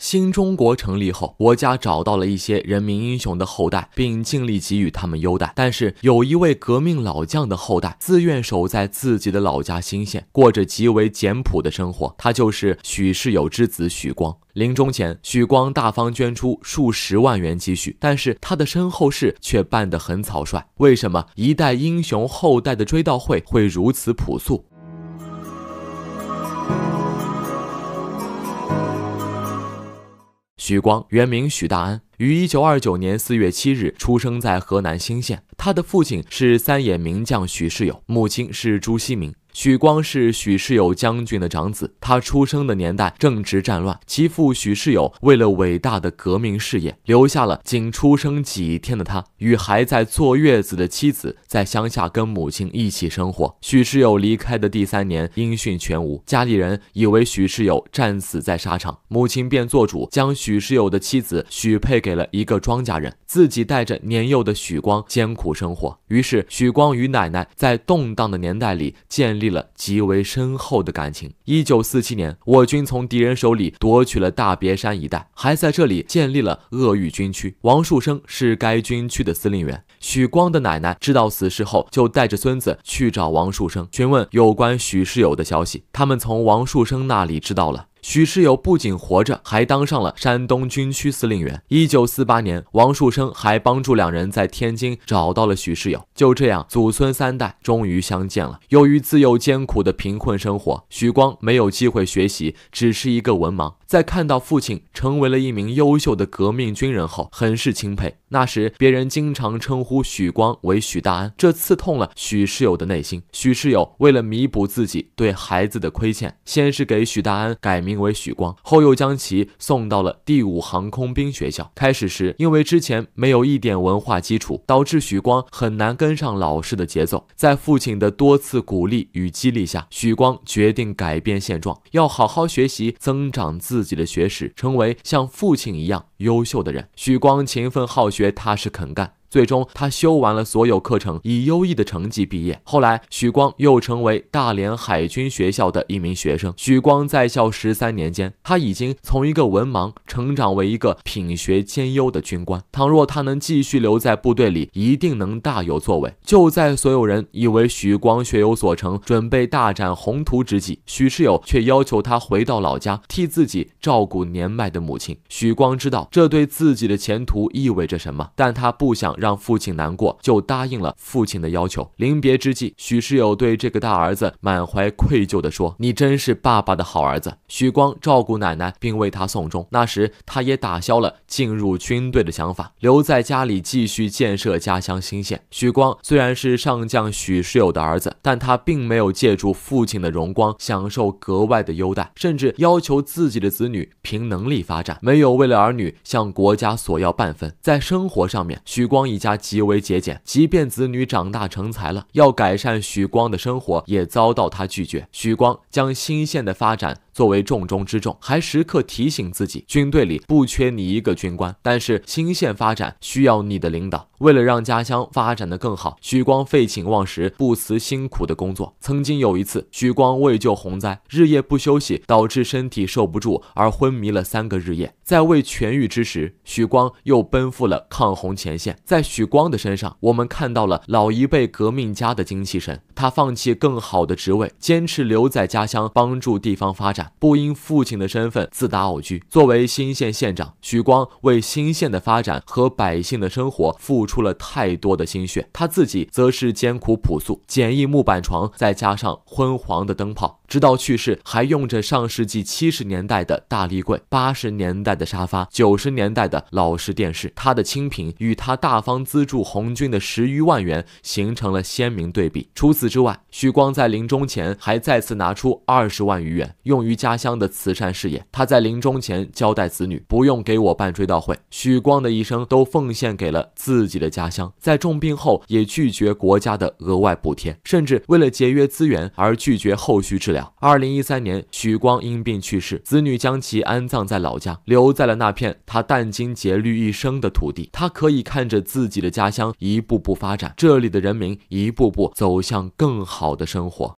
新中国成立后，国家找到了一些人民英雄的后代，并尽力给予他们优待。但是，有一位革命老将的后代自愿守在自己的老家新县，过着极为简朴的生活。他就是许世友之子许光。临终前，许光大方捐出数十万元积蓄，但是他的身后事却办得很草率。为什么一代英雄后代的追悼会会如此朴素？徐光原名许大安，于1929年4月7日出生在河南新县。他的父亲是三眼名将许世友，母亲是朱锡明。许光是许世友将军的长子。他出生的年代正值战乱，其父许世友为了伟大的革命事业，留下了仅出生几天的他与还在坐月子的妻子，在乡下跟母亲一起生活。许世友离开的第三年，音讯全无，家里人以为许世友战死在沙场，母亲便做主将许世友的妻子许配给了一个庄稼人，自己带着年幼的许光艰苦。生活，于是许光与奶奶在动荡的年代里建立了极为深厚的感情。一九四七年，我军从敌人手里夺取了大别山一带，还在这里建立了鄂豫军区。王树生是该军区的司令员。许光的奶奶知道此事后，就带着孙子去找王树生，询问有关许世友的消息。他们从王树生那里知道了。许世友不仅活着，还当上了山东军区司令员。一九四八年，王树声还帮助两人在天津找到了许世友。就这样，祖孙三代终于相见了。由于自幼艰苦的贫困生活，许光没有机会学习，只是一个文盲。在看到父亲成为了一名优秀的革命军人后，很是钦佩。那时别人经常称呼许光为许大安，这刺痛了许世友的内心。许世友为了弥补自己对孩子的亏欠，先是给许大安改名为许光，后又将其送到了第五航空兵学校。开始时，因为之前没有一点文化基础，导致许光很难跟上老师的节奏。在父亲的多次鼓励与激励下，许光决定改变现状，要好好学习，增长自。自己的学识，成为像父亲一样。优秀的人，许光勤奋好学，踏实肯干。最终，他修完了所有课程，以优异的成绩毕业。后来，许光又成为大连海军学校的一名学生。许光在校十三年间，他已经从一个文盲成长为一个品学兼优的军官。倘若他能继续留在部队里，一定能大有作为。就在所有人以为许光学有所成，准备大展宏图之际，许世友却要求他回到老家，替自己照顾年迈的母亲。许光知道。这对自己的前途意味着什么？但他不想让父亲难过，就答应了父亲的要求。临别之际，许世友对这个大儿子满怀愧疚地说：“你真是爸爸的好儿子。”许光照顾奶奶，并为他送终。那时，他也打消了进入军队的想法，留在家里继续建设家乡新县。许光虽然是上将许世友的儿子，但他并没有借助父亲的荣光享受格外的优待，甚至要求自己的子女凭能力发展，没有为了儿女。向国家索要半分，在生活上面，许光一家极为节俭，即便子女长大成才了，要改善许光的生活，也遭到他拒绝。许光将新县的发展。作为重中之重，还时刻提醒自己：军队里不缺你一个军官，但是新县发展需要你的领导。为了让家乡发展的更好，许光废寝忘食，不辞辛苦的工作。曾经有一次，许光为救洪灾，日夜不休息，导致身体受不住而昏迷了三个日夜。在未痊愈之时，许光又奔赴了抗洪前线。在许光的身上，我们看到了老一辈革命家的精气神。他放弃更好的职位，坚持留在家乡帮助地方发展。不因父亲的身份自打偶居。作为新县县长，许光为新县的发展和百姓的生活付出了太多的心血，他自己则是艰苦朴素，简易木板床再加上昏黄的灯泡，直到去世还用着上世纪七十年代的大力柜、八十年代的沙发、九十年代的老式电视。他的清贫与他大方资助红军的十余万元形成了鲜明对比。除此之外，许光在临终前还再次拿出二十万余元用于。于家乡的慈善事业，他在临终前交代子女不用给我办追悼会。许光的一生都奉献给了自己的家乡，在重病后也拒绝国家的额外补贴，甚至为了节约资源而拒绝后续治疗。二零一三年，许光因病去世，子女将其安葬在老家，留在了那片他殚精竭虑一生的土地。他可以看着自己的家乡一步步发展，这里的人民一步步走向更好的生活。